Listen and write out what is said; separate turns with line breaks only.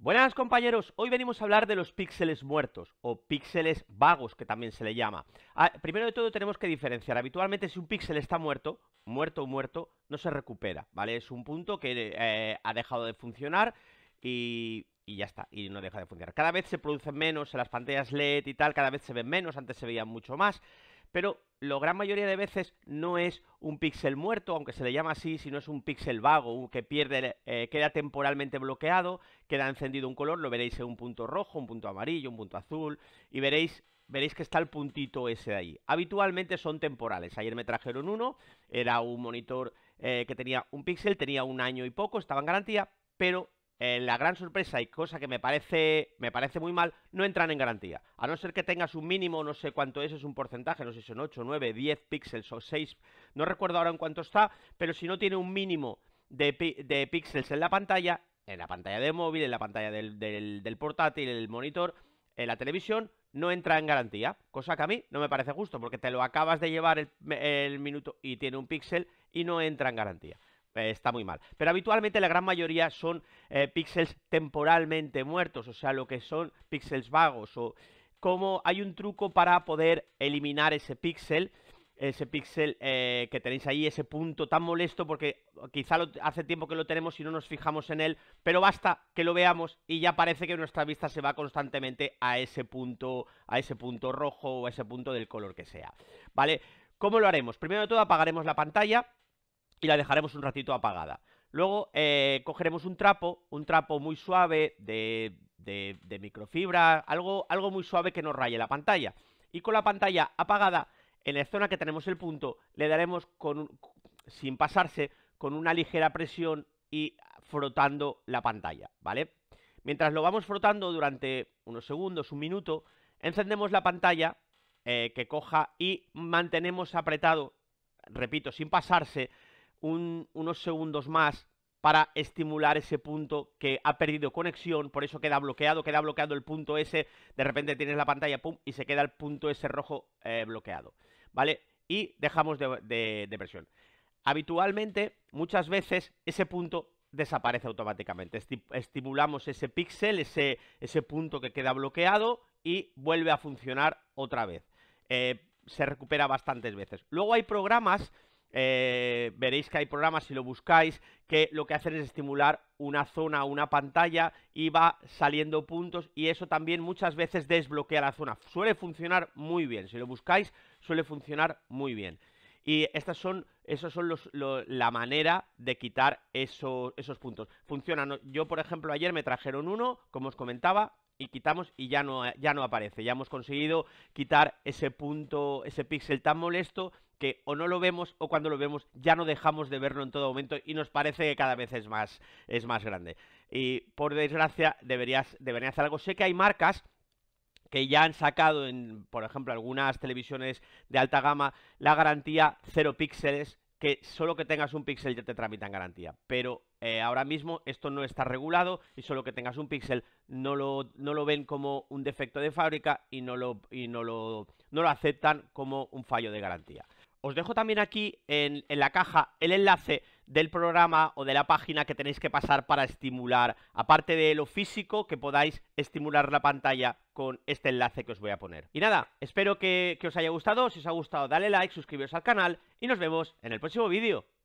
Buenas compañeros, hoy venimos a hablar de los píxeles muertos o píxeles vagos que también se le llama. Ah, primero de todo tenemos que diferenciar, habitualmente si un píxel está muerto, muerto o muerto, no se recupera, ¿vale? Es un punto que eh, ha dejado de funcionar y, y ya está, y no deja de funcionar. Cada vez se producen menos en las pantallas LED y tal, cada vez se ven menos, antes se veían mucho más pero la gran mayoría de veces no es un píxel muerto, aunque se le llama así, sino es un píxel vago, que pierde, eh, queda temporalmente bloqueado, queda encendido un color, lo veréis en un punto rojo, un punto amarillo, un punto azul, y veréis, veréis que está el puntito ese de ahí. Habitualmente son temporales. Ayer me trajeron uno, era un monitor eh, que tenía un píxel, tenía un año y poco, estaba en garantía, pero eh, la gran sorpresa y cosa que me parece, me parece muy mal, no entran en garantía. A no ser que tengas un mínimo, no sé cuánto es, es un porcentaje, no sé si son 8, 9, 10 píxeles o 6, no recuerdo ahora en cuánto está, pero si no tiene un mínimo de, píxeles en la pantalla, en la pantalla de móvil, en la pantalla del, portátil, el monitor, en la televisión, no entra en garantía, cosa que a mí no me parece justo, porque te lo acabas de llevar el, el minuto y tiene un píxel y no entra en garantía. Eh, está muy mal. Pero habitualmente la gran mayoría son eh, píxeles temporalmente muertos, o sea, lo que son píxeles vagos o como hay un truco para poder eliminar ese píxel ese píxel eh, que tenéis ahí, ese punto tan molesto, porque quizá hace tiempo que lo tenemos y no nos fijamos en él, pero basta que lo veamos y ya parece que nuestra vista se va constantemente a ese punto, a ese punto rojo o a ese punto del color que sea. ¿Vale? ¿Cómo lo haremos? Primero de todo apagaremos la pantalla y la dejaremos un ratito apagada. Luego eh, cogeremos un trapo, un trapo muy suave de, de, microfibra, algo, algo muy suave que nos raye la pantalla. Y con la pantalla apagada, en la zona que tenemos el punto, le daremos con sin pasarse con una ligera presión y frotando la pantalla, ¿vale? Mientras lo vamos frotando durante unos segundos, un minuto, encendemos la pantalla eh, que coja y mantenemos apretado, repito, sin pasarse unos segundos más para estimular ese punto que ha perdido conexión, por eso queda bloqueado, queda bloqueado el punto S, de repente tienes la pantalla, pum, y se queda el punto S rojo eh, bloqueado, ¿vale? Y dejamos de, presión. Habitualmente, muchas veces, ese punto desaparece automáticamente. Estimulamos ese píxel, ese, ese, punto que queda bloqueado y vuelve a funcionar otra vez. Eh, se recupera bastantes veces. Luego hay programas eh, veréis que hay programas, si lo buscáis, que lo que hacen es estimular una zona, una pantalla y va saliendo puntos y eso también muchas veces desbloquea la zona. Suele funcionar muy bien, si lo buscáis suele funcionar muy bien. Y estas son, esos son la manera de quitar esos, esos puntos. Funcionan. Yo, por ejemplo, ayer me trajeron uno, como os comentaba, y quitamos y ya no, eh, ya no aparece. Ya hemos conseguido quitar ese punto, ese píxel tan molesto que o no lo vemos o cuando lo vemos ya no dejamos de verlo en todo momento y nos parece que cada vez es más, es más grande. Y por desgracia deberías, hacer algo. Sé que hay marcas que ya han sacado en, por ejemplo, algunas televisiones de alta gama la garantía cero píxeles que solo que tengas un píxel ya te tramitan garantía. Pero eh, ahora mismo esto no está regulado y solo que tengas un píxel no lo, no lo ven como un defecto de fábrica y, no lo, y no, lo, no lo aceptan como un fallo de garantía. Os dejo también aquí en, en la caja el enlace del programa o de la página que tenéis que pasar para estimular, aparte de lo físico, que podáis estimular la pantalla con este enlace que os voy a poner. Y nada, espero que, os haya gustado, si os ha gustado dale like, suscribiros al canal y nos vemos en el próximo vídeo.